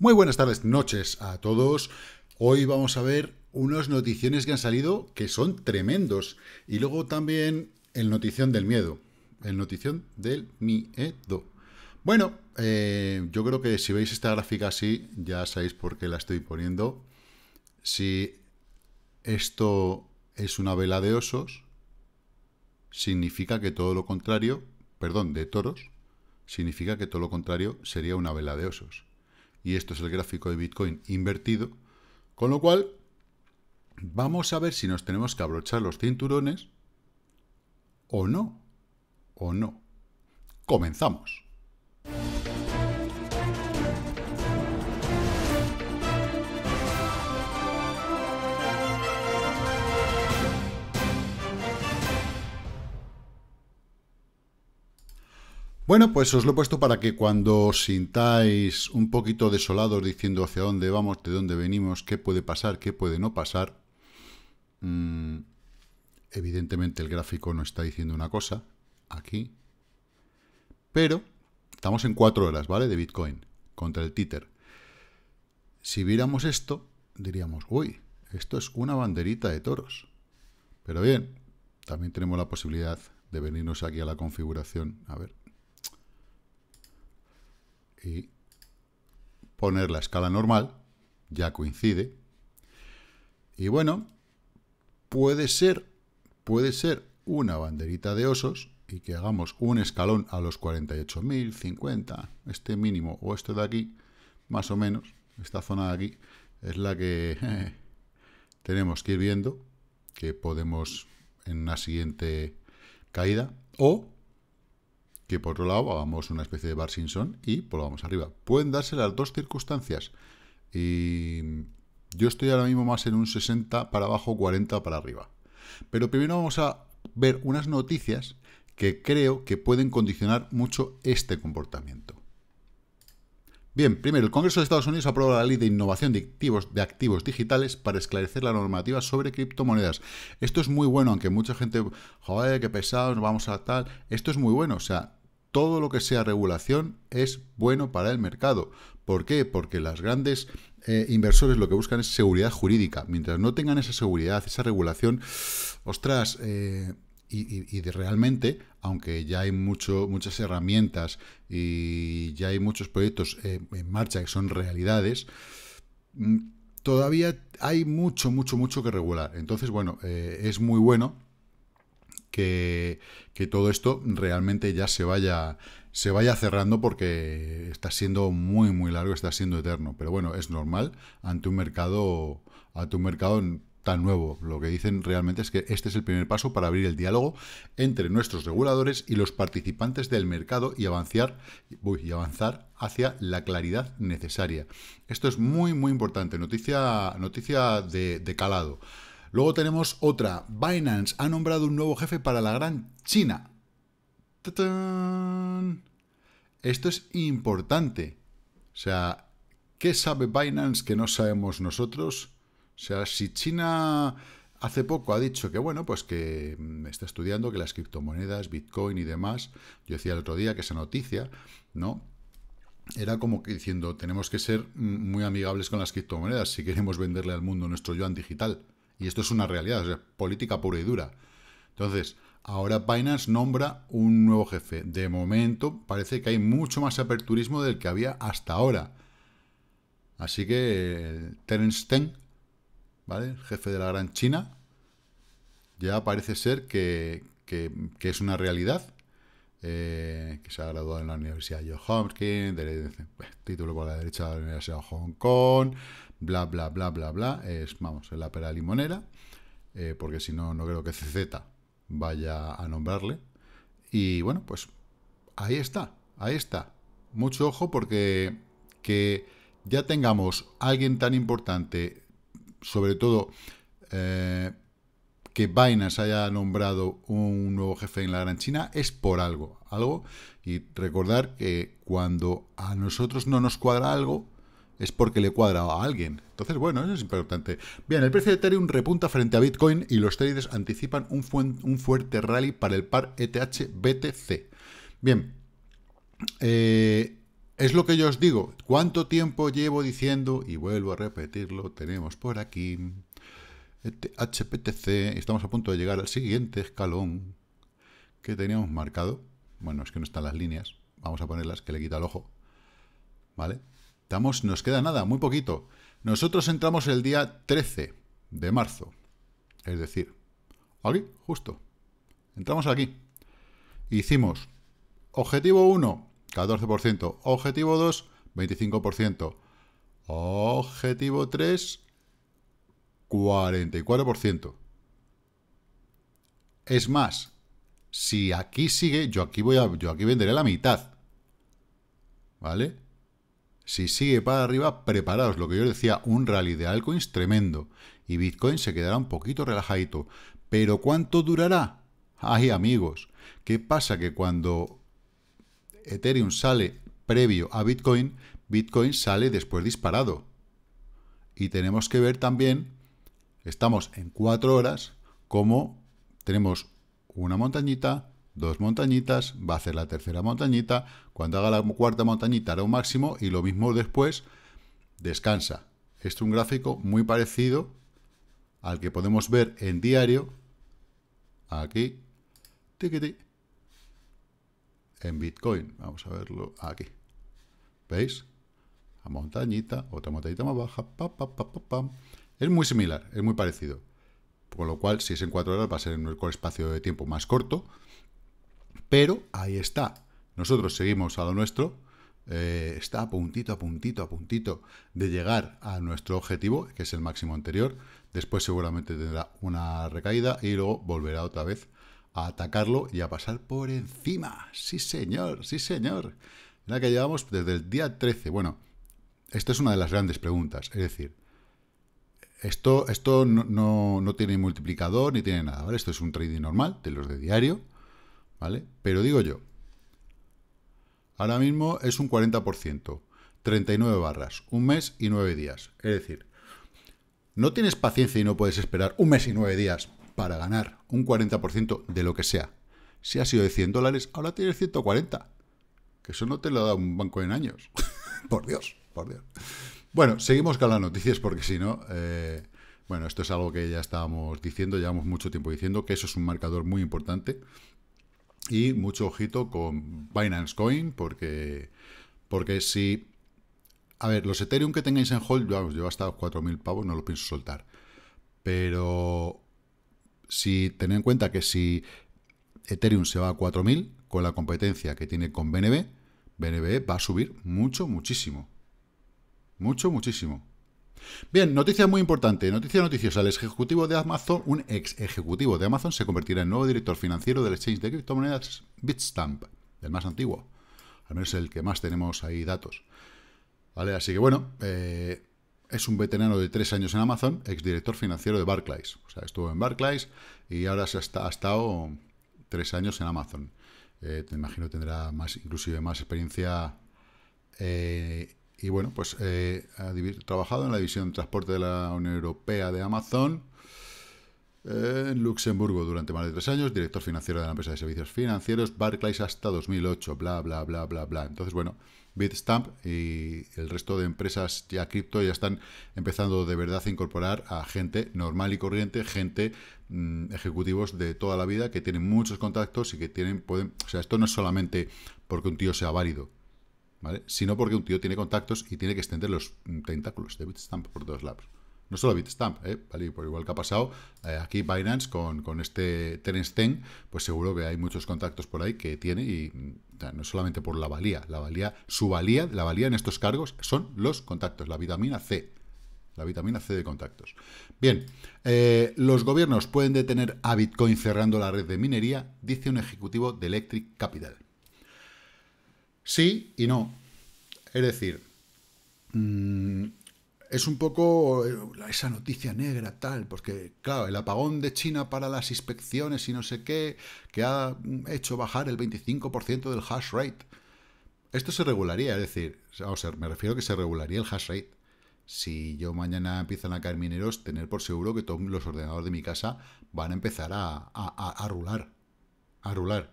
Muy buenas tardes, noches a todos. Hoy vamos a ver unos noticiones que han salido que son tremendos. Y luego también el notición del miedo. El notición del miedo. Bueno, eh, yo creo que si veis esta gráfica así, ya sabéis por qué la estoy poniendo. Si esto es una vela de osos, significa que todo lo contrario, perdón, de toros, significa que todo lo contrario sería una vela de osos y esto es el gráfico de Bitcoin invertido, con lo cual vamos a ver si nos tenemos que abrochar los cinturones o no, o no. Comenzamos. Bueno, pues os lo he puesto para que cuando os sintáis un poquito desolados diciendo hacia dónde vamos, de dónde venimos, qué puede pasar, qué puede no pasar, mm, evidentemente el gráfico no está diciendo una cosa aquí, pero estamos en cuatro horas, ¿vale? De Bitcoin contra el títer. Si viéramos esto, diríamos, uy, esto es una banderita de toros. Pero bien, también tenemos la posibilidad de venirnos aquí a la configuración. A ver, y poner la escala normal, ya coincide. Y bueno, puede ser, puede ser una banderita de osos y que hagamos un escalón a los 48.050, este mínimo o esto de aquí, más o menos, esta zona de aquí es la que tenemos que ir viendo, que podemos en una siguiente caída, o que por otro lado hagamos una especie de bar Simpson y volvamos arriba. Pueden darse las dos circunstancias. Y yo estoy ahora mismo más en un 60 para abajo, 40 para arriba. Pero primero vamos a ver unas noticias que creo que pueden condicionar mucho este comportamiento. Bien, primero, el Congreso de Estados Unidos aprueba la ley de innovación de activos, digitales para esclarecer la normativa sobre criptomonedas. Esto es muy bueno, aunque mucha gente, joder, qué nos vamos a tal. Esto es muy bueno, o sea, todo lo que sea regulación es bueno para el mercado. ¿Por qué? Porque las grandes eh, inversores lo que buscan es seguridad jurídica. Mientras no tengan esa seguridad, esa regulación, ostras, eh, y, de realmente, aunque ya hay mucho, muchas herramientas y ya hay muchos proyectos eh, en marcha que son realidades, mm, todavía hay mucho, mucho, mucho que regular. Entonces, bueno, es muy bueno que, todo esto realmente ya se vaya, se vaya cerrando porque está siendo muy, muy largo, está siendo eterno. Pero bueno, es normal ante un mercado, ante un mercado tan nuevo. Lo que dicen realmente es que este es el primer paso para abrir el diálogo entre nuestros reguladores y los participantes del mercado y avanzar, y avanzar hacia la claridad necesaria. Esto es muy, muy importante. Noticia, noticia de calado. Luego tenemos otra. Binance ha nombrado un nuevo jefe para la gran China. Esto es importante. O sea, ¿qué sabe Binance que no sabemos nosotros? O sea, si China hace poco ha dicho que, bueno, pues que mm, está estudiando que las criptomonedas, Bitcoin y demás, yo decía el otro día que esa noticia, ¿no? Era como que diciendo, tenemos que ser mm, muy amigables con las criptomonedas si queremos venderle al mundo nuestro yuan digital. Y esto es una realidad, es política pura y dura. Entonces, ahora Binance nombra un nuevo jefe. De momento, parece que hay mucho más aperturismo del que había hasta ahora. Así que Terence Teng, ¿vale? jefe de la Gran China, ya parece ser que, es una realidad. Eh, que se ha graduado en la Universidad Johns Hopkins, de, título por la derecha de la Universidad de Hong Kong, bla, bla, bla, bla, bla, es, vamos, en la pera limonera, eh, porque si no, no creo que CZ vaya a nombrarle. Y bueno, pues ahí está, ahí está. Mucho ojo porque que ya tengamos alguien tan importante, sobre todo eh, que Binance haya nombrado un nuevo jefe en la Gran China, es por algo, algo. Y recordar que cuando a nosotros no nos cuadra algo, es porque le cuadra a alguien. Entonces, bueno, eso es importante. Bien, el precio de Ethereum repunta frente a Bitcoin y los traders anticipan un, fuerte rally para el par ETH-BTC. Bien, eh, es lo que yo os digo. ¿Cuánto tiempo llevo diciendo? Y vuelvo a repetirlo, tenemos por aquí ETH-BTC. Estamos a punto de llegar al siguiente escalón que teníamos marcado. Bueno, es que no están las líneas. Vamos a ponerlas, que le quita el ojo. ¿Vale? nos queda nada, muy poquito. Nosotros entramos el día 13 de marzo. Es decir, aquí, justo. Entramos aquí. Hicimos objetivo 1, 14%. Objetivo 2, 25%. Objetivo 3, 44%. Es más, si aquí sigue, yo aquí voy yo aquí venderé la mitad. ¿Vale? Si sigue para arriba, preparaos, lo que yo decía, un rally de altcoins tremendo. Y Bitcoin se quedará un poquito relajadito. ¿Pero cuánto durará? Ay, amigos, ¿qué pasa? Que cuando Ethereum sale previo a Bitcoin, Bitcoin sale después disparado. Y tenemos que ver también, estamos en cuatro horas, como tenemos una montañita, dos montañitas, va a hacer la tercera montañita, cuando haga la cuarta montañita hará un máximo y lo mismo después descansa. Este es un gráfico muy parecido al que podemos ver en diario, aquí, en Bitcoin. Vamos a verlo aquí. ¿Veis? La montañita, otra montañita más baja, Es muy similar, es muy parecido. Con lo cual, si es en cuatro horas, va a ser en un espacio de tiempo más corto, pero ahí está. Nosotros seguimos a lo nuestro, eh, está a puntito, a puntito, a puntito de llegar a nuestro objetivo, que es el máximo anterior, después seguramente tendrá una recaída y luego volverá otra vez a atacarlo y a pasar por encima. Sí señor, sí señor. La que llevamos desde el día 13. Bueno, esta es una de las grandes preguntas, es decir, esto, esto no, no, tiene multiplicador ni tiene nada, ¿vale? Esto es un trading normal, de los de diario, ¿vale? Pero digo yo, ahora mismo es un 40%, 39 barras, un mes y nueve días. Es decir, no tienes paciencia y no puedes esperar un mes y nueve días para ganar un 40% de lo que sea. Si ha sido de 100 dólares, ahora tienes 140. Que eso no te lo da un banco en años. por Dios, por Dios. Bueno, seguimos con las noticias porque si no... Eh, bueno, esto es algo que ya estábamos diciendo, llevamos mucho tiempo diciendo, que eso es un marcador muy importante. Y mucho ojito con Binance Coin, porque, porque si... A ver, los Ethereum que tengáis en hold, vamos, yo hasta 4.000 pavos no lo pienso soltar. Pero si tened en cuenta que si Ethereum se va a 4.000, con la competencia que tiene con BNB, BNB va a subir mucho, muchísimo. Mucho, muchísimo. Bien, noticia muy importante, noticia noticiosa. El ejecutivo de Amazon, un ex ejecutivo de Amazon, se convertirá en nuevo director financiero del exchange de criptomonedas Bitstamp, el más antiguo. Al menos el que más tenemos ahí datos. ¿Vale? Así que bueno, eh, es un veterano de tres años en Amazon, ex director financiero de Barclays. O sea, estuvo en Barclays y ahora se ha, estado tres años en Amazon. Eh, te imagino tendrá más, inclusive más experiencia eh, y bueno, pues eh, ha trabajado en la división de transporte de la Unión Europea de Amazon, eh, en Luxemburgo durante más de tres años, director financiero de la empresa de servicios financieros, Barclays hasta 2008, bla, bla, bla, bla, bla. Entonces, bueno, Bitstamp y el resto de empresas ya cripto ya están empezando de verdad a incorporar a gente normal y corriente, gente mm, ejecutivos de toda la vida que tienen muchos contactos y que tienen, pueden, o sea, esto no es solamente porque un tío sea válido, Sino porque un tío tiene contactos y tiene que extender los mm, tentáculos de Bitstamp por todos lados. No solo Bitstamp, ¿eh? Por igual que ha pasado eh, aquí Binance con, este Terence pues seguro que hay muchos contactos por ahí que tiene y mm, no solamente por la valía, la valía, su valía, la valía en estos cargos son los contactos, la vitamina C, la vitamina C de contactos. Bien, eh, los gobiernos pueden detener a Bitcoin cerrando la red de minería, dice un ejecutivo de Electric Capital. Sí y no. Es decir, mm, es un poco eh, esa noticia negra tal, porque claro, el apagón de China para las inspecciones y no sé qué, que ha hecho bajar el 25% del hash rate. Esto se regularía, es decir, o sea, me refiero a que se regularía el hash rate. Si yo mañana empiezan a caer mineros, tener por seguro que todos los ordenadores de mi casa van a empezar a, a, a, a rular. A rular.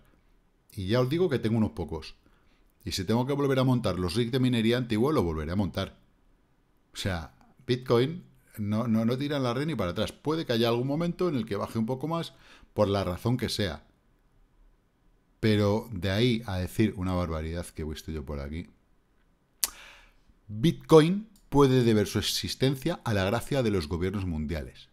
Y ya os digo que tengo unos pocos. Y si tengo que volver a montar los rigs de minería antiguo, lo volveré a montar. O sea, Bitcoin no, no, tira la red ni para atrás. Puede que haya algún momento en el que baje un poco más, por la razón que sea. Pero de ahí a decir una barbaridad que he visto yo por aquí. Bitcoin puede deber su existencia a la gracia de los gobiernos mundiales.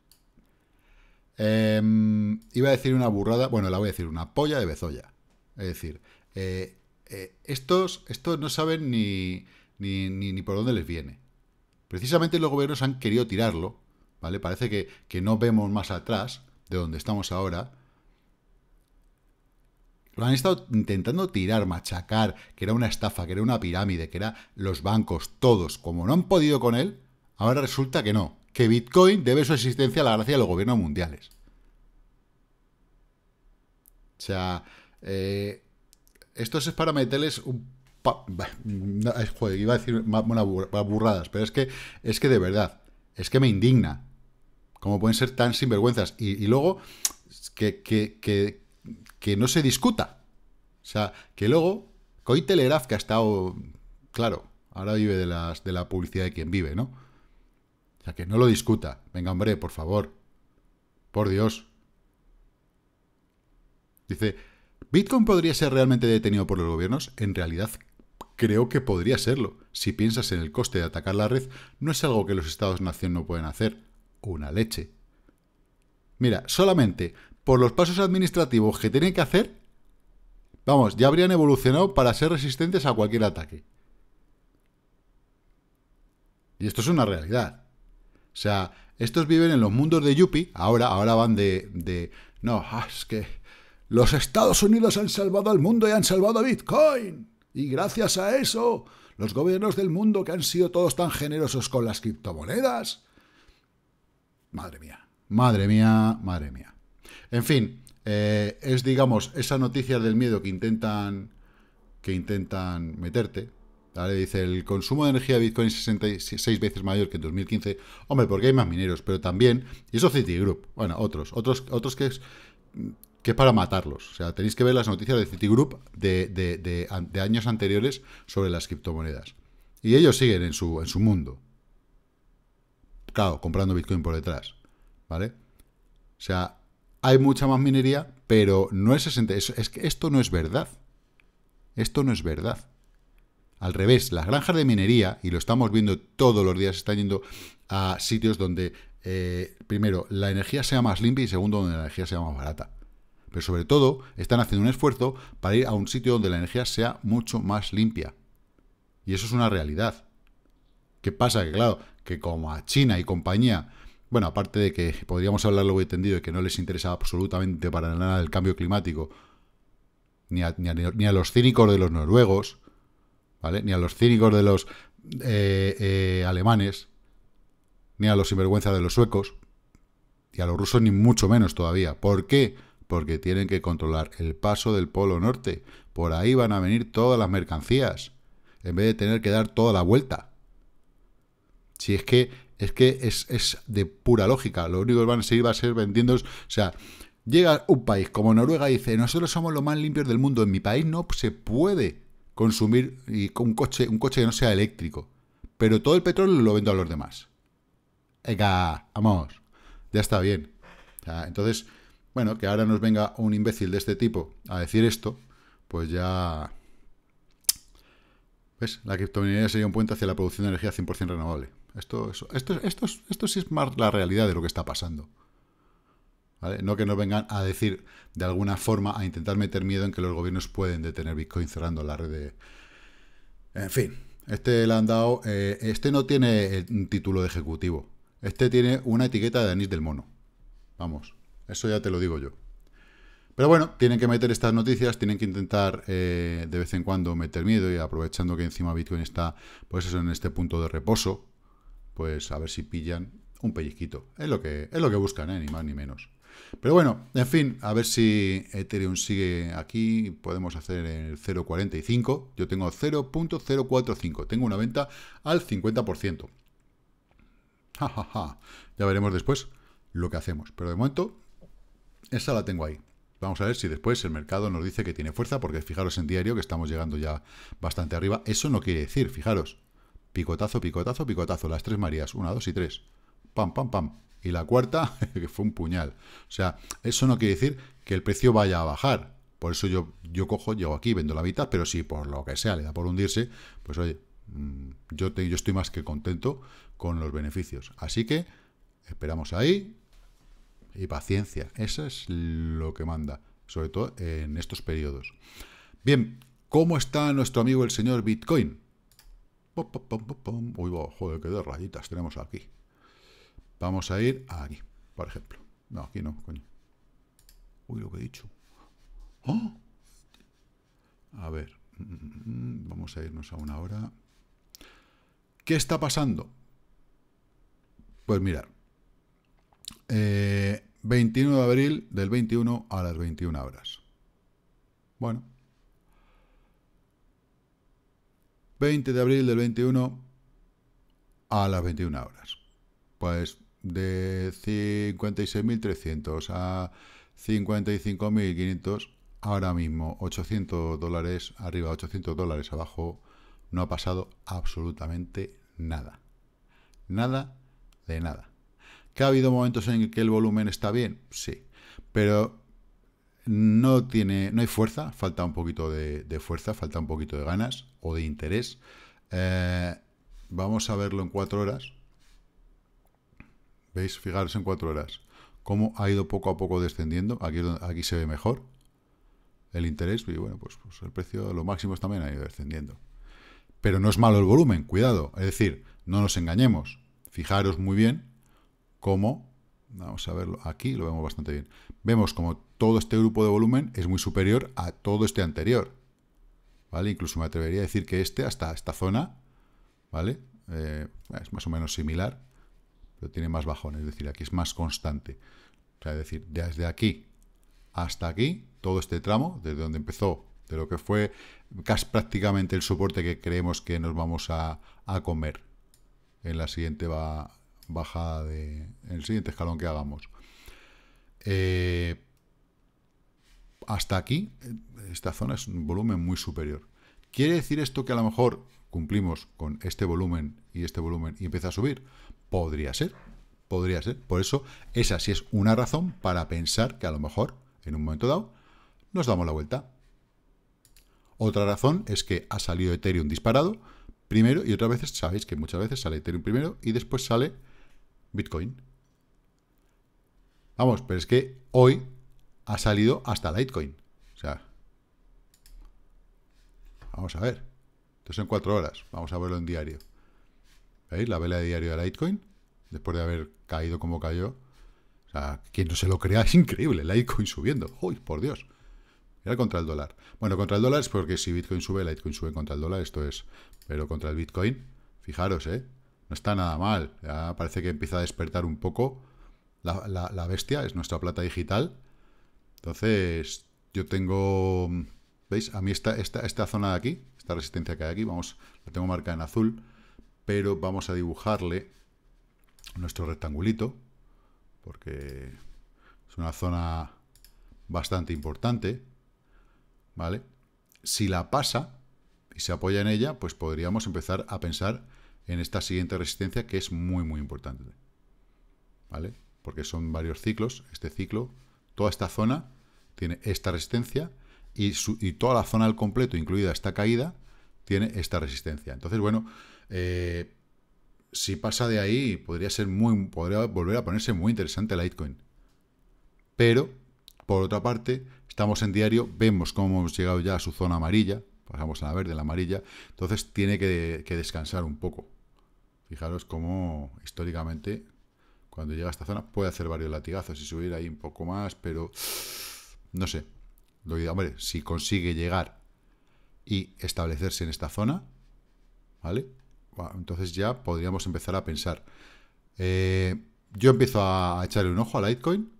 Em, iba a decir una burrada, bueno, la voy a decir, una polla de bezoya. Es decir, eh, eh, estos, no saben ni, ni, por dónde les viene. Precisamente los gobiernos han querido tirarlo, ¿vale? Parece que, no vemos más atrás de donde estamos ahora. Lo han estado intentando tirar, machacar, que era una estafa, que era una pirámide, que eran los bancos, todos. Como no han podido con él, ahora resulta que no, que Bitcoin debe su existencia a la gracia de los gobiernos mundiales. O sea, eh, esto es para meterles un... joder, iba a decir más burradas, pero es que, es que de verdad, es que me indigna. Cómo pueden ser tan sinvergüenzas. Y, luego, que, que, no se discuta. O sea, que luego, Coy que ha estado... Claro, ahora vive de, las, de la publicidad de quien vive, ¿no? O sea, que no lo discuta. Venga, hombre, por favor. Por Dios. Dice, ¿Bitcoin podría ser realmente detenido por los gobiernos? En realidad, creo que podría serlo. Si piensas en el coste de atacar la red, no es algo que los estados-nación no pueden hacer. Una leche. Mira, solamente por los pasos administrativos que tienen que hacer, vamos, ya habrían evolucionado para ser resistentes a cualquier ataque. Y esto es una realidad. O sea, estos viven en los mundos de Yuppie, ahora, ahora van de, de no, ah, es que los Estados Unidos han salvado al mundo y han salvado a Bitcoin. Y gracias a eso, los gobiernos del mundo que han sido todos tan generosos con las criptomonedas. Madre mía, madre mía, madre mía. En fin, eh, es, digamos, esa noticia del miedo que intentan, que intentan meterte. ¿vale? Dice, el consumo de energía de Bitcoin es 66 veces mayor que en 2015. Hombre, porque hay más mineros, pero también... Y eso Citigroup, bueno, otros, otros, otros que es, que es para matarlos. O sea, tenéis que ver las noticias de Citigroup de, años anteriores sobre las criptomonedas. Y ellos siguen en su, mundo. Claro, comprando Bitcoin por detrás. ¿Vale? O sea, hay mucha más minería, pero no es Es, que esto no es verdad. Esto no es verdad. Al revés, las granjas de minería, y lo estamos viendo todos los días, están yendo a sitios donde, eh, primero, la energía sea más limpia y segundo, donde la energía sea más barata pero sobre todo están haciendo un esfuerzo para ir a un sitio donde la energía sea mucho más limpia. Y eso es una realidad. ¿Qué pasa? Que claro, que como a China y compañía, bueno, aparte de que podríamos hablar luego entendido y que no les interesa absolutamente para nada el cambio climático, ni a, ni los cínicos de los noruegos, ¿vale? Ni a los cínicos de los eh, eh, alemanes, ni a los sinvergüenza de los suecos, y a los rusos ni mucho menos todavía. ¿Por qué? porque tienen que controlar el paso del Polo Norte. Por ahí van a venir todas las mercancías, en vez de tener que dar toda la vuelta. Si es que es que es, es de pura lógica, lo único que van a seguir va a ser vendiendo, o sea, llega un país como Noruega y dice, "Nosotros somos los más limpios del mundo, en mi país no se puede consumir y con un coche un coche que no sea eléctrico, pero todo el petróleo lo vendo a los demás." Venga, vamos. Ya está bien. O sea, entonces, bueno, que ahora nos venga un imbécil de este tipo a decir esto, pues ya... ¿Ves? La criptominería sería un puente hacia la producción de energía 100% renovable. Esto, esto, esto, esto, sí es más la realidad de lo que está pasando. No que nos vengan a decir de alguna forma, a intentar meter miedo en que los gobiernos pueden detener Bitcoin cerrando la red de... En fin, este le han dado... Eh, este no tiene un título de ejecutivo. Este tiene una etiqueta de anís del mono. Vamos, eso ya te lo digo yo. Pero bueno, tienen que meter estas noticias, tienen que intentar eh, de vez en cuando meter miedo y aprovechando que encima Bitcoin está, pues eso, en este punto de reposo, pues a ver si pillan un pellizquito. Es lo que, es lo que buscan, eh, ni más ni menos. Pero bueno, en fin, a ver si Ethereum sigue aquí. Podemos hacer el 0.45. Yo tengo 0.045. Tengo una venta al 50%. Ya veremos después lo que hacemos. Pero de momento esa la tengo ahí. Vamos a ver si después el mercado nos dice que tiene fuerza, porque fijaros en diario que estamos llegando ya bastante arriba. Eso no quiere decir, fijaros, picotazo, picotazo, picotazo, las tres Marías, una, dos y tres. Pam, pam, pam. Y la cuarta, que fue un puñal. O sea, eso no quiere decir que el precio vaya a bajar. Por eso yo, yo cojo, llego aquí, vendo la mitad, pero si por lo que sea le da por hundirse, pues oye, mm, yo, yo estoy más que contento con los beneficios. Así que esperamos ahí, y paciencia. Eso es lo que manda, sobre todo en estos periodos. Bien, ¿cómo está nuestro amigo el señor Bitcoin? Pum, Uy, joder, qué dos rayitas tenemos aquí. Vamos a ir aquí, por ejemplo. No, aquí no, coño. Uy, lo que he dicho. ¡Ah! A ver, mm, vamos a irnos a una hora. ¿Qué está pasando? Pues mirar, eh, 21 de abril, del 21 a las 21 horas. Bueno. 20 de abril del 21 a las 21 horas. Pues de 56.300 a 55.500, ahora mismo 800 dólares arriba, 800 dólares abajo, no ha pasado absolutamente nada. Nada de nada. ¿Que ha habido momentos en que el volumen está bien? Sí, pero no, tiene, no hay fuerza, falta un poquito de, fuerza, falta un poquito de ganas o de interés. Eh, vamos a verlo en cuatro horas. ¿Veis? Fijaros en cuatro horas. Cómo ha ido poco a poco descendiendo. Aquí, aquí se ve mejor el interés. Y bueno, pues, pues el precio, lo máximo también ha ido descendiendo. Pero no es malo el volumen, cuidado. Es decir, no nos engañemos. Fijaros muy bien como, vamos a verlo, aquí lo vemos bastante bien, vemos como todo este grupo de volumen es muy superior a todo este anterior, ¿vale? Incluso me atrevería a decir que este hasta esta zona, ¿vale? Eh, es más o menos similar, pero tiene más bajones, es decir, aquí es más constante. es decir, desde aquí hasta aquí, todo este tramo, desde donde empezó, de lo que fue casi prácticamente el soporte que creemos que nos vamos a, a comer en la siguiente va baja de, el siguiente escalón que hagamos. Eh, hasta aquí, esta zona es un volumen muy superior. ¿Quiere decir esto que a lo mejor cumplimos con este volumen y este volumen y empieza a subir? Podría ser, podría ser. Por eso, esa sí es una razón para pensar que a lo mejor, en un momento dado, nos damos la vuelta. Otra razón es que ha salido Ethereum disparado primero y otras veces, sabéis que muchas veces sale Ethereum primero y después sale Bitcoin. Vamos, pero es que hoy ha salido hasta Litecoin. O sea, vamos a ver. Entonces en cuatro horas, vamos a verlo en diario. ¿Veis la vela de diario de Litecoin? Después de haber caído como cayó. O sea, quien no se lo crea es increíble. Litecoin subiendo. ¡Uy, por Dios! Era contra el dólar. Bueno, contra el dólar es porque si Bitcoin sube, Litecoin sube contra el dólar, esto es. Pero contra el Bitcoin, fijaros, ¿eh? está nada mal. parece que empieza a despertar un poco la, bestia, es nuestra plata digital. Entonces, yo tengo, ¿veis? A mí esta, esta, esta zona de aquí, esta resistencia que hay aquí, vamos, la tengo marcada en azul, pero vamos a dibujarle nuestro rectangulito, porque es una zona bastante importante, ¿vale? Si la pasa y se apoya en ella, pues podríamos empezar a pensar en esta siguiente resistencia que es muy muy importante. ¿Vale? Porque son varios ciclos, este ciclo, toda esta zona tiene esta resistencia y, y toda la zona al completo, incluida esta caída, tiene esta resistencia. Entonces, bueno, eh, si pasa de ahí, podría ser muy, podría volver a ponerse muy interesante la Litecoin. Pero, por otra parte, estamos en diario, vemos cómo hemos llegado ya a su zona amarilla, pasamos a la verde, la amarilla, entonces tiene que descansar un poco. Fijaros cómo históricamente, cuando llega a esta zona, puede hacer varios latigazos y subir ahí un poco más, pero no sé. Lo si consigue llegar y establecerse en esta zona, ¿vale? entonces ya podríamos empezar a pensar. Eh, yo empiezo a echarle un ojo a Litecoin.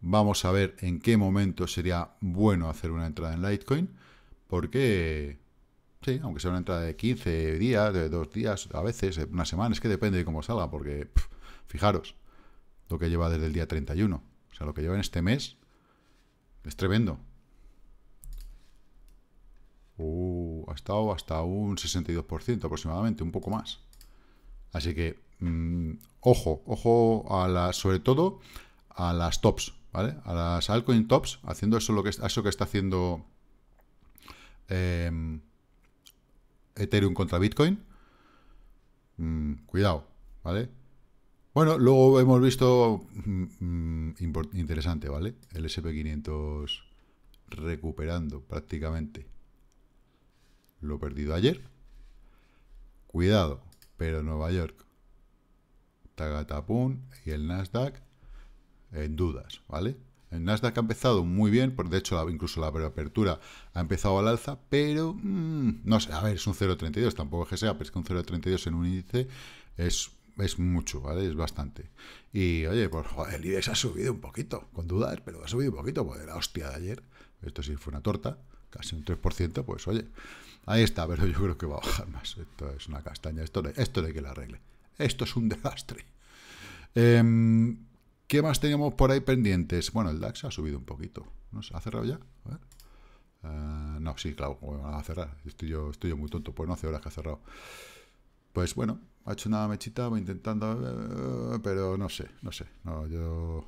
Vamos a ver en qué momento sería bueno hacer una entrada en Litecoin, porque Sí, aunque sea una entrada de 15 días, de dos días, a veces, eh, una semana, es que depende de cómo salga, porque fijaros lo que lleva desde el día 31. O sea, lo que lleva en este mes es tremendo. Uh, ha estado hasta un 62% aproximadamente, un poco más. Así que, mm, ojo, ojo a la, sobre todo a las tops, ¿vale? A las altcoin tops, haciendo eso, lo que, eso que está haciendo... Eh, Ethereum contra Bitcoin. Mm, cuidado, ¿vale? Bueno, luego hemos visto mm, mm, interesante, ¿vale? El SP500 recuperando prácticamente lo perdido ayer. Cuidado, pero Nueva York, Tagatapun y el Nasdaq en dudas, ¿vale? El Nasdaq ha empezado muy bien, por de hecho incluso la apertura ha empezado al alza, pero mm, no sé, a ver, es un 0,32, tampoco es que sea, pero es que un 0,32 en un índice es, es mucho, ¿vale? Es bastante. Y oye, pues el IBEX ha subido un poquito, con dudas, pero ha subido un poquito, pues de la hostia de ayer, esto sí fue una torta, casi un 3%, pues oye, ahí está, pero yo creo que va a bajar más, esto es una castaña, esto no, esto hay que la arregle, esto es un desastre. Em, ¿Qué más tenemos por ahí pendientes? Bueno, el DAX ha subido un poquito. ha cerrado ya? Eh, no, sí, claro, va a cerrar. Estoy yo, estoy muy tonto, pues no hace horas que ha cerrado. Pues bueno, ha hecho una mechita Voy intentando, eh, pero no sé, no sé. yo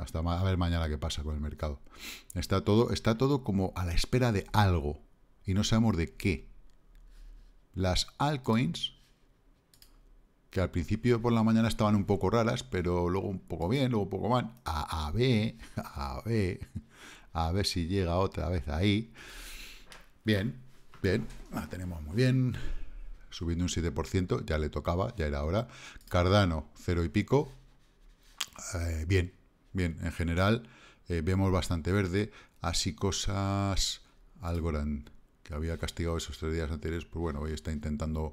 hasta a ver mañana qué pasa con el mercado. Está todo, está todo como a la espera de algo y no sabemos de qué. Las altcoins que al principio por la mañana estaban un poco raras, pero luego un poco bien, luego un poco mal. A, a ver, a ver, a ver si llega otra vez ahí. Bien, bien, la tenemos muy bien. Subiendo un 7%, ya le tocaba, ya era hora. Cardano, cero y pico. Eh, bien, bien, en general eh, vemos bastante verde. Así cosas... Algorand, que había castigado esos tres días anteriores, pues bueno, hoy está intentando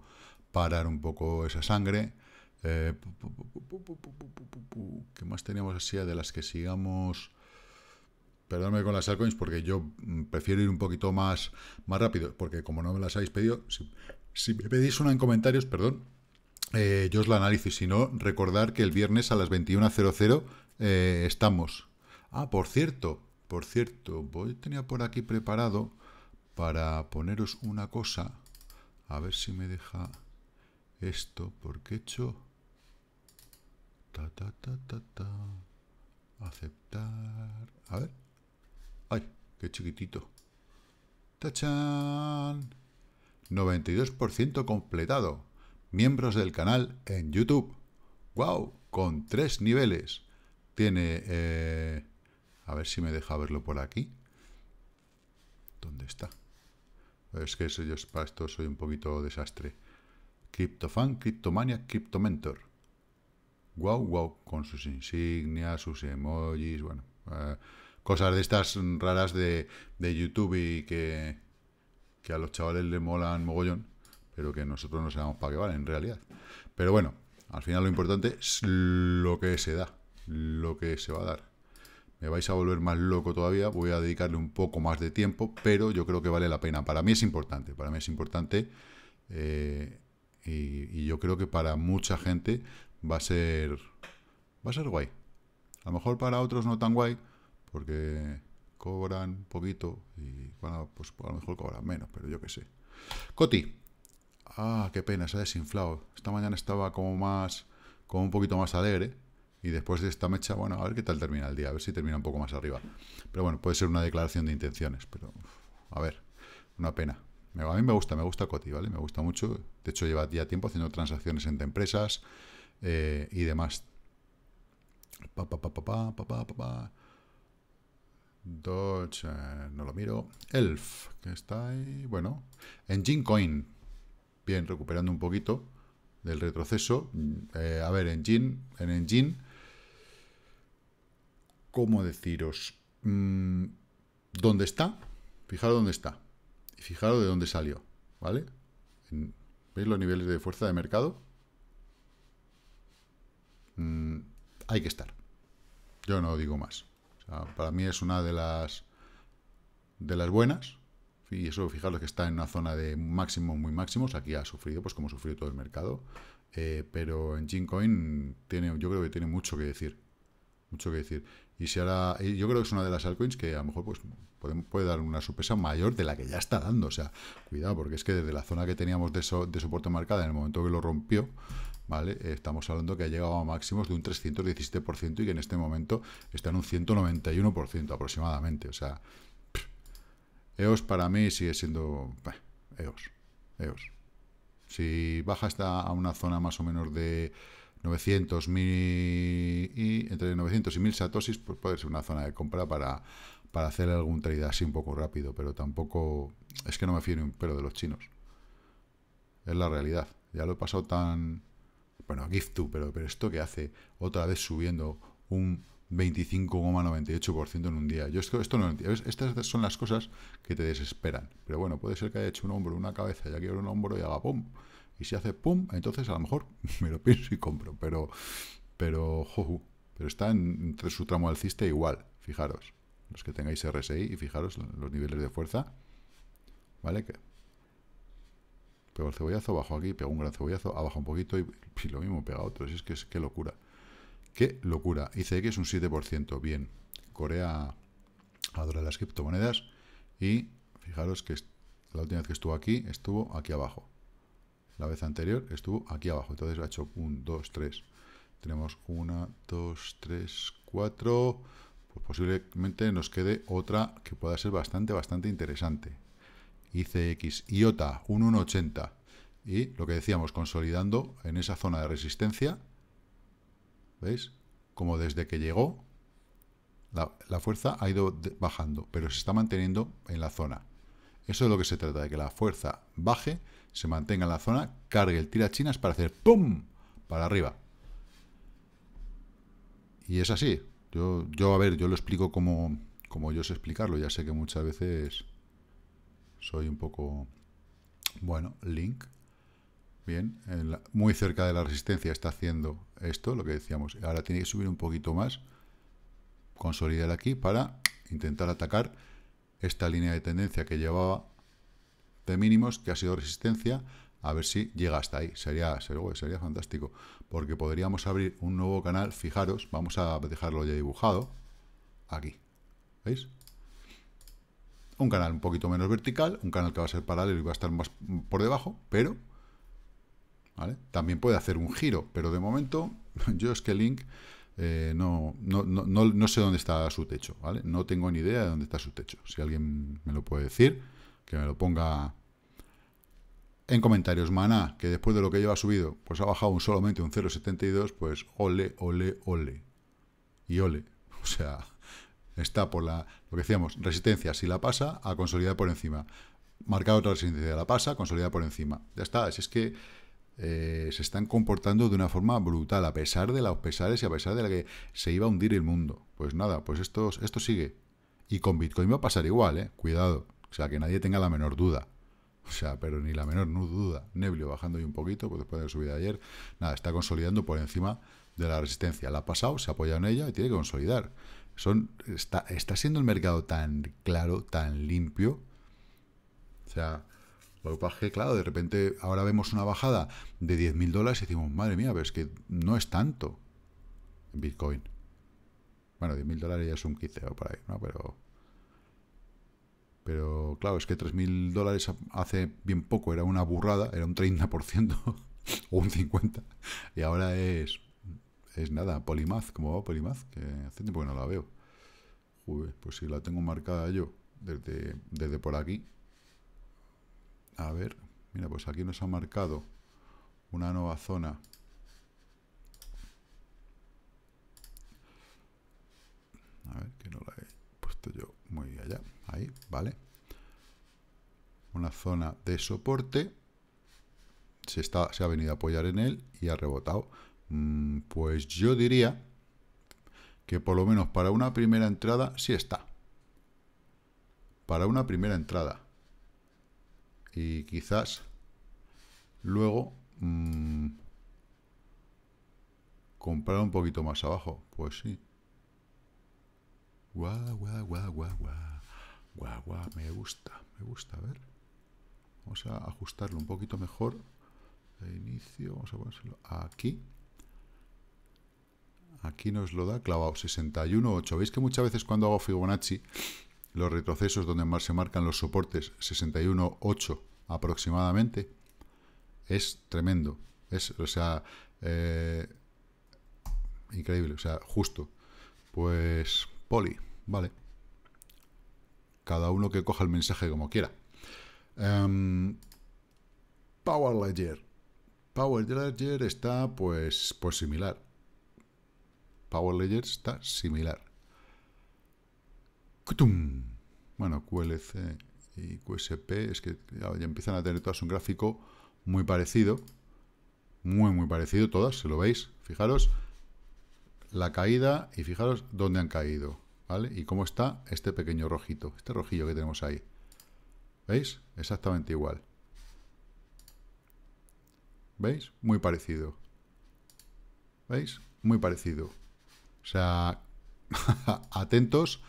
parar un poco esa sangre. ¿Qué más teníamos así de las que sigamos? Perdóname con las altcoins porque yo mm, prefiero ir un poquito más, más rápido, porque como no me las habéis pedido, si, me pedís una en comentarios, perdón, eh, yo os la analizo y si no, recordar que el viernes a las 21.00 eh, estamos. Ah, por cierto, por cierto, voy, tenía por aquí preparado para poneros una cosa, a ver si me deja esto porque he hecho ta ta ta aceptar a ver ay qué chiquitito tachan 92% completado miembros del canal en YouTube wow con tres niveles tiene eh, a ver si me deja verlo por aquí dónde está es que soy, para esto soy un poquito desastre CryptoFan, CryptoMania, CryptoMentor. Guau, wow, con sus insignias, sus emojis, bueno, eh, cosas de estas raras de, YouTube y que, que a los chavales les molan mogollón, pero que nosotros no sabemos para qué valen en realidad. Pero bueno, al final lo importante es lo que se da, lo que se va a dar. Me vais a volver más loco todavía, voy a dedicarle un poco más de tiempo, pero yo creo que vale la pena. Para mí es importante, para mí es importante eh, y, yo creo que para mucha gente va a ser. Va a ser guay. A lo mejor para otros no tan guay, porque cobran poquito y bueno, pues a lo mejor cobran menos, pero yo qué sé. Coti. Ah, qué pena, se ha desinflado. Esta mañana estaba como más. como un poquito más alegre. Y después de esta mecha, bueno, a ver qué tal termina el día, a ver si termina un poco más arriba. Pero bueno, puede ser una declaración de intenciones, pero a ver, una pena. A mí me gusta, me gusta Coti, ¿vale? Me gusta mucho. De hecho, lleva ya tiempo haciendo transacciones entre empresas eh, y demás. Pa, pa, pa, Dodge, eh, no lo miro. Elf, que está ahí. Bueno, Engine Coin. Bien, recuperando un poquito del retroceso. Eh, a ver, Engine, en Engine, ¿cómo deciros? Mm, ¿Dónde está? Fijaros dónde está. Y fijaros de dónde salió, ¿vale? En, ¿Veis los niveles de fuerza de mercado? Mm, hay que estar. Yo no digo más. para mí es una de las, de las buenas. Y eso, fijaros que está en una zona de máximos muy máximos. Aquí ha sufrido, pues como sufrió todo el mercado. Eh, pero en Gincoin tiene, yo creo que tiene mucho que decir mucho que decir. Y si ahora, yo creo que es una de las altcoins que a lo mejor pues, puede, dar una sorpresa mayor de la que ya está dando. O sea, cuidado, porque es que desde la zona que teníamos de, soporte marcada, en el momento que lo rompió, ¿vale? Estamos hablando que ha llegado a máximos de un 317% y que en este momento está en un 191% aproximadamente. O sea, EOS para mí sigue siendo... EOS, EOS. Si baja hasta a una zona más o menos de 900, mil y entre 900 y 1000 satosis pues puede ser una zona de compra para, hacer algún trade así un poco rápido, pero tampoco es que no me fío ni un pero de los chinos. Es la realidad. Ya lo he pasado tan bueno, gift to, pero pero esto que hace otra vez subiendo un 25,98% en un día. Yo esto, esto no Estas son las cosas que te desesperan. Pero bueno, puede ser que haya hecho un hombro, una cabeza, ya quiero un hombro y haga pum y si hace pum, entonces a lo mejor me lo pienso y compro, pero, pero, pero está en, entre su tramo alcista igual, fijaros, los que tengáis RSI y fijaros los niveles de fuerza, ¿vale? Que pego el cebollazo, bajo aquí, pego un gran cebollazo, abajo un poquito y, lo mismo pega otro, si es que es qué locura, qué locura, es un 7%, bien, Corea adora las criptomonedas y fijaros que la última vez que estuvo aquí, estuvo aquí abajo, la vez anterior estuvo aquí abajo. Entonces ha hecho 1, 2, 3. Tenemos 1, 2, 3, 4. Pues posiblemente nos quede otra que pueda ser bastante, bastante interesante. ICX, IOTA, 1,80. Y lo que decíamos, consolidando en esa zona de resistencia. ¿Veis? Como desde que llegó, la, la fuerza ha ido bajando, pero se está manteniendo en la zona. Eso es lo que se trata, de que la fuerza baje se mantenga en la zona, cargue el tirachinas para hacer ¡pum! para arriba. Y es así. Yo, a ver, yo lo explico como, yo sé explicarlo. Ya sé que muchas veces soy un poco... Bueno, Link. Bien, muy cerca de la resistencia está haciendo esto, lo que decíamos. Ahora tiene que subir un poquito más, consolidar aquí para intentar atacar esta línea de tendencia que llevaba de mínimos que ha sido resistencia, a ver si llega hasta ahí. Sería, sería, fantástico, porque podríamos abrir un nuevo canal. Fijaros, vamos a dejarlo ya dibujado. Aquí, ¿veis? Un canal un poquito menos vertical, un canal que va a ser paralelo y va a estar más por debajo, pero... ¿Vale? También puede hacer un giro, pero de momento yo es que Link eh, no, no, no, no, sé dónde está su techo, ¿vale? No tengo ni idea de dónde está su techo. Si alguien me lo puede decir, que me lo ponga en comentarios, Maná, que después de lo que lleva subido, pues ha bajado un, solamente un 0,72, pues ole, ole, ole. Y ole. O sea, está por la, lo que decíamos, resistencia, si la pasa, a consolidar por encima. Marcado otra resistencia, la pasa, consolidar por encima. Ya está, si es que eh, se están comportando de una forma brutal, a pesar de los pesares y a pesar de la que se iba a hundir el mundo. Pues nada, pues esto, esto sigue. Y con Bitcoin va a pasar igual, ¿eh? Cuidado. O sea, que nadie tenga la menor duda. O sea, pero ni la menor no duda. Neblio bajando ahí un poquito, pues después de la subida ayer. Nada, está consolidando por encima de la resistencia. La ha pasado, se ha apoyado en ella y tiene que consolidar. Son, está, está siendo el mercado tan claro, tan limpio. O sea, lo que pasa es que, claro, de repente ahora vemos una bajada de 10.000 dólares y decimos, madre mía, pero es que no es tanto en Bitcoin. Bueno, 10.000 dólares ya es un 15 o por ahí, ¿no? Pero pero claro, es que 3.000 dólares hace bien poco era una burrada, era un 30% o un 50%. Y ahora es, es nada, Polimaz. ¿Cómo va Polimaz? Que hace tiempo que no la veo. pues si la tengo marcada yo desde, desde por aquí. A ver, mira, pues aquí nos ha marcado una nueva zona. A ver, que no la he puesto yo muy allá. Ahí, ¿vale? Una zona de soporte. Se, ha venido a apoyar en él y ha rebotado. Mm, pues yo diría que por lo menos para una primera entrada sí está. Para una primera entrada. Y quizás luego mm, comprar un poquito más abajo. Pues sí. guau. Guau, guau, me gusta, me gusta, a ver. Vamos a ajustarlo un poquito mejor. De inicio, vamos a ponérselo aquí. Aquí nos lo da clavado, 61.8. Veis que muchas veces cuando hago Fibonacci, los retrocesos donde más se marcan los soportes, 61.8 aproximadamente, es tremendo. Es, o sea, eh, increíble, o sea, justo. Pues, poli, vale. Cada uno que coja el mensaje como quiera. Em, Power Ledger. Power Ledger está pues, pues similar. Power Ledger está similar. ¡Cutum! Bueno, QLC y QSP es que ya, ya empiezan a tener todas un gráfico muy parecido. Muy, muy parecido todas, se lo veis. Fijaros la caída y fijaros dónde han caído. ¿vale? ¿Y cómo está este pequeño rojito? Este rojillo que tenemos ahí. ¿Veis? Exactamente igual. ¿Veis? Muy parecido. ¿Veis? Muy parecido. O sea, atentos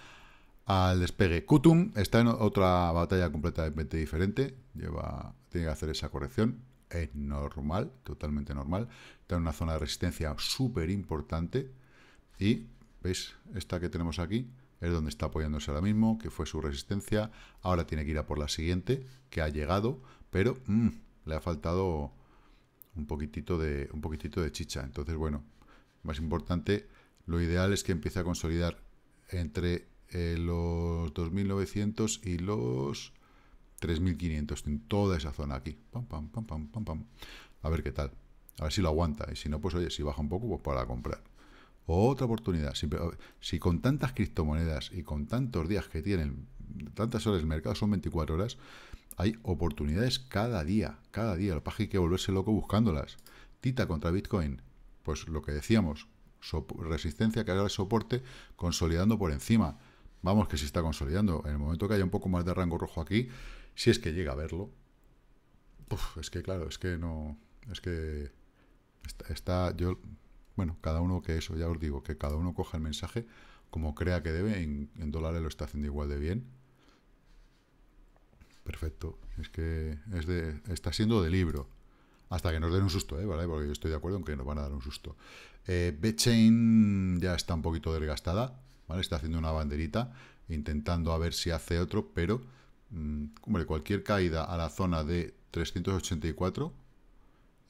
al despegue. Kutum está en otra batalla completamente diferente. Lleva, tiene que hacer esa corrección. Es normal, totalmente normal. Está en una zona de resistencia súper importante. Y esta que tenemos aquí es donde está apoyándose ahora mismo, que fue su resistencia. Ahora tiene que ir a por la siguiente, que ha llegado, pero mm, le ha faltado un poquitito, de, un poquitito de chicha. Entonces, bueno, más importante, lo ideal es que empiece a consolidar entre eh, los 2.900 y los 3.500, en toda esa zona aquí. A ver qué tal. A ver si lo aguanta. Y si no, pues oye, si baja un poco, pues para comprar. Otra oportunidad. Si, con tantas criptomonedas y con tantos días que tienen, tantas horas, el mercado son 24 horas, hay oportunidades cada día, cada día. Lo que hay que volverse loco buscándolas. Tita contra Bitcoin. Pues lo que decíamos, resistencia que haga el soporte consolidando por encima. Vamos que se está consolidando. En el momento que haya un poco más de rango rojo aquí, si es que llega a verlo, es que claro, es que no, es que está, está yo bueno, cada uno que eso, ya os digo, que cada uno coja el mensaje como crea que debe, en, dólares lo está haciendo igual de bien. Perfecto, es que es de, está siendo de libro. Hasta que nos den un susto, ¿eh? ¿Vale? Porque yo estoy de acuerdo en que nos van a dar un susto. Eh, ya está un poquito desgastada, ¿vale? Está haciendo una banderita, intentando a ver si hace otro, pero, como mm, hombre, cualquier caída a la zona de 384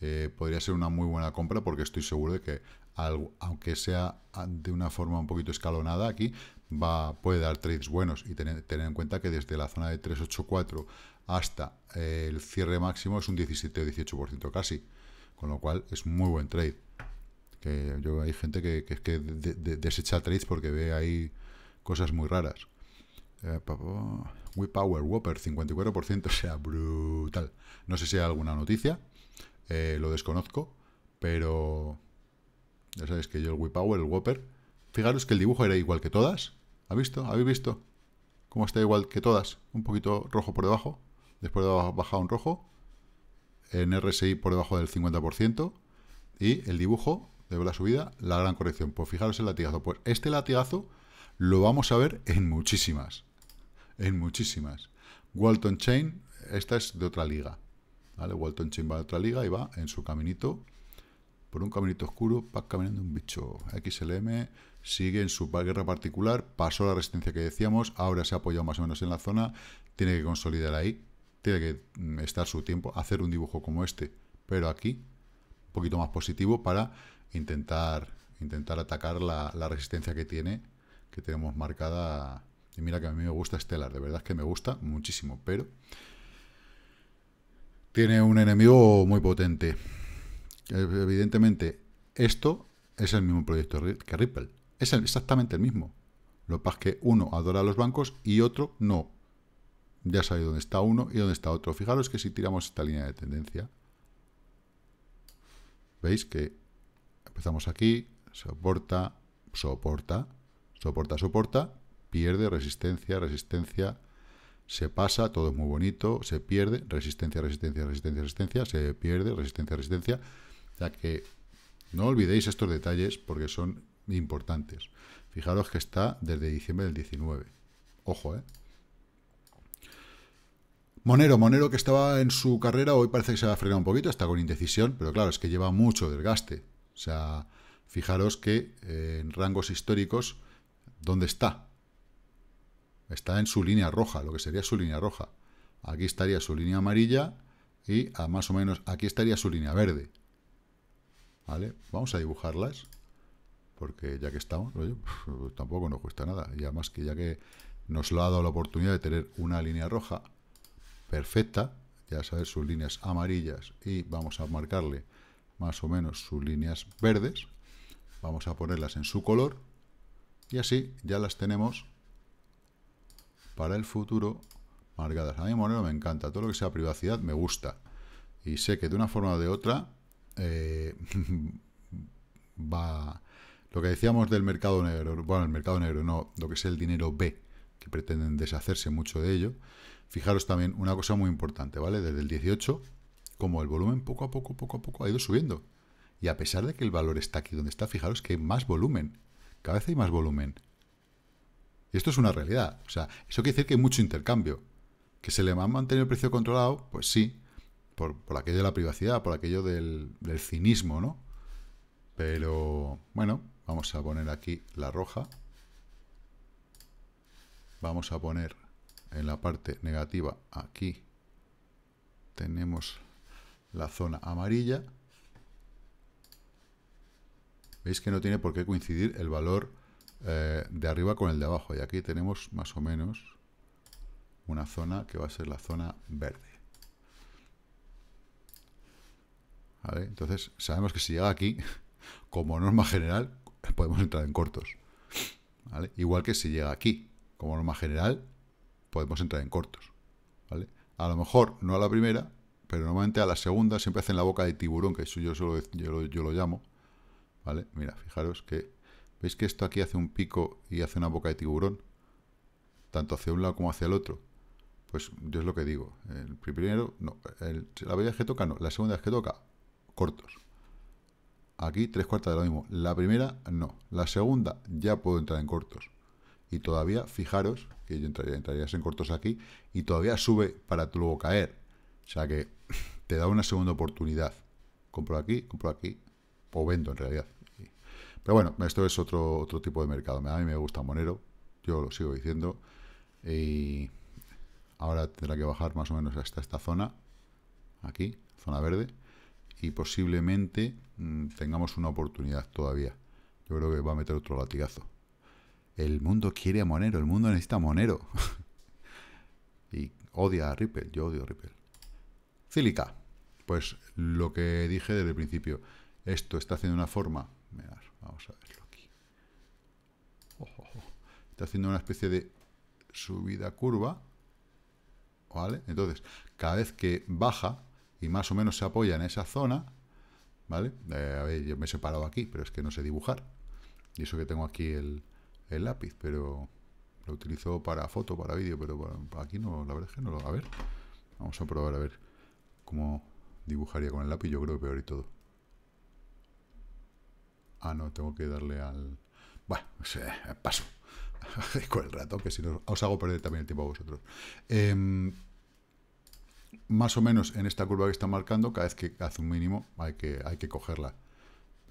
eh, podría ser una muy buena compra porque estoy seguro de que aunque sea de una forma un poquito escalonada aquí, va, puede dar trades buenos y tener, en cuenta que desde la zona de 384 hasta eh, el cierre máximo es un 17 o 18% casi, con lo cual es muy buen trade. Que yo hay gente que, que, desecha trades porque ve ahí cosas muy raras. Eh, Power Whopper, 54%, o sea, brutal. No sé si hay alguna noticia, eh, lo desconozco, pero ya sabéis que yo el WePower, el Whopper, fijaros que el dibujo era igual que todas, ¿ha visto? ¿Habéis visto? Cómo está igual que todas, un poquito rojo por debajo, después de bajado un rojo, en RSI por debajo del 50%, y el dibujo de la subida, la gran corrección. Pues fijaros el latigazo, pues este latigazo lo vamos a ver en muchísimas, en muchísimas. Walton Chain, esta es de otra liga. Walton Chimba va a otra liga y va en su caminito, por un caminito oscuro, va caminando un bicho. XLM sigue en su guerra particular, pasó la resistencia que decíamos, ahora se ha apoyado más o menos en la zona, tiene que consolidar ahí, tiene que mm, estar su tiempo, hacer un dibujo como este, pero aquí, un poquito más positivo para intentar, intentar atacar la, la resistencia que tiene, que tenemos marcada... Y mira que a mí me gusta Stellar, de verdad es que me gusta muchísimo, pero tiene un enemigo muy potente. Eh, evidentemente, esto es el mismo proyecto que Ripple. Es exactamente el mismo. Lo que pasa es que uno adora los bancos y otro no. Ya sabéis dónde está uno y dónde está otro. Fijaros que si tiramos esta línea de tendencia, veis que empezamos aquí, soporta, soporta, soporta, soporta, pierde resistencia, resistencia, se pasa, todo muy bonito, se pierde, resistencia, resistencia, resistencia, resistencia, se pierde, resistencia, resistencia. O sea que no olvidéis estos detalles porque son importantes. Fijaros que está desde diciembre del 19. Ojo, ¿eh? Monero, Monero que estaba en su carrera, hoy parece que se ha frenar un poquito, está con indecisión, pero claro, es que lleva mucho desgaste. O sea, fijaros que eh, en rangos históricos, ¿dónde está? Está en su línea roja, lo que sería su línea roja. Aquí estaría su línea amarilla y a ah, más o menos aquí estaría su línea verde. ¿Vale? Vamos a dibujarlas, porque ya que estamos, tampoco nos cuesta nada. Y además que ya que nos lo ha dado la oportunidad de tener una línea roja perfecta, ya sabes, sus líneas amarillas y vamos a marcarle más o menos sus líneas verdes. Vamos a ponerlas en su color y así ya las tenemos para el futuro margadas. a mí, Monero, me encanta. Todo lo que sea privacidad me gusta. Y sé que de una forma o de otra eh, va... Lo que decíamos del mercado negro, bueno, el mercado negro no, lo que es el dinero B, que pretenden deshacerse mucho de ello. Fijaros también una cosa muy importante, ¿vale? Desde el 18, como el volumen poco a poco, poco a poco ha ido subiendo. Y a pesar de que el valor está aquí donde está, fijaros que hay más volumen. Cada vez hay más volumen. Y esto es una realidad. O sea, eso quiere decir que hay mucho intercambio. ¿Que se le va a mantener el precio controlado? Pues sí, por, aquello de la privacidad, por aquello del cinismo, ¿no? Pero, bueno, vamos a poner aquí la roja. Vamos a poner en la parte negativa aquí tenemos la zona amarilla. Veis que no tiene por qué coincidir el valor eh, de arriba con el de abajo. Y aquí tenemos más o menos una zona que va a ser la zona verde. Entonces, sabemos que si llega aquí, como norma general, podemos entrar en cortos. Igual que si llega aquí, como norma general, podemos entrar en cortos. ¿Vale? A lo mejor no a la primera, pero normalmente a la segunda siempre hacen la boca de tiburón, que eso yo, solo, yo, yo, lo llamo. ¿Vale? Mira, fijaros que ¿Veis que esto aquí hace un pico y hace una boca de tiburón? Tanto hacia un lado como hacia el otro. Pues yo es lo que digo. El primero, no. la primera vez que toca, no. La segunda es que toca, cortos. Aquí tres cuartas de lo mismo. La primera, no. La segunda, ya puedo entrar en cortos. Y todavía, fijaros, que yo entrarías en cortos aquí, y todavía sube para luego caer. O sea que te da una segunda oportunidad. Compro aquí, compro aquí, o vendo en realidad. Pero bueno, esto es otro, otro tipo de mercado. A mí me gusta Monero, yo lo sigo diciendo. Y ahora tendrá que bajar más o menos hasta esta zona, aquí, zona verde. Y posiblemente mm, tengamos una oportunidad todavía. Yo creo que va a meter otro latigazo. El mundo quiere a Monero, el mundo necesita Monero. y odia a Ripple, yo odio a Ripple. Cílica. Pues lo que dije desde el principio, esto está haciendo una forma Vamos a verlo aquí. Está haciendo una especie de subida curva. ¿Vale? Entonces, cada vez que baja y más o menos se apoya en esa zona, ¿vale? Eh, a ver, yo me he separado aquí, pero es que no sé dibujar. Y eso que tengo aquí el, lápiz, pero lo utilizo para foto, para vídeo, pero aquí no, la verdad es que no lo... A ver, vamos a probar a ver cómo dibujaría con el lápiz, yo creo que peor y todo. Ah, no, tengo que darle al... Bueno, paso. con el rato, que si no os hago perder también el tiempo a vosotros. Em, más o menos en esta curva que está marcando, cada vez que hace un mínimo hay que, hay que cogerla.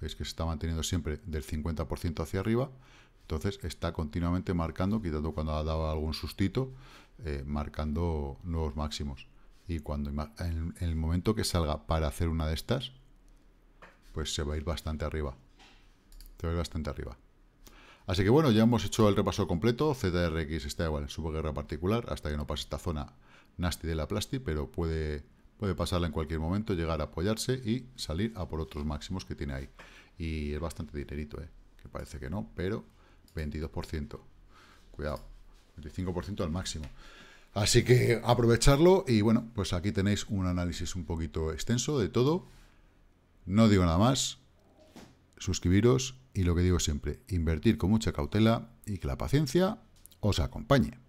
Veis que se está manteniendo siempre del 50% hacia arriba. Entonces está continuamente marcando, quitando cuando ha dado algún sustito, eh, marcando nuevos máximos. Y cuando en el momento que salga para hacer una de estas, pues se va a ir bastante arriba. Te ves bastante arriba. Así que bueno, ya hemos hecho el repaso completo. ZRX está igual en su guerra particular hasta que no pase esta zona nasty de la plasti, pero puede, puede pasarla en cualquier momento, llegar a apoyarse y salir a por otros máximos que tiene ahí. Y es bastante dinerito, ¿eh? que parece que no, pero 22%. Cuidado, 25% al máximo. Así que aprovecharlo y bueno, pues aquí tenéis un análisis un poquito extenso de todo. No digo nada más. Suscribiros, y lo que digo siempre, invertir con mucha cautela y que la paciencia os acompañe.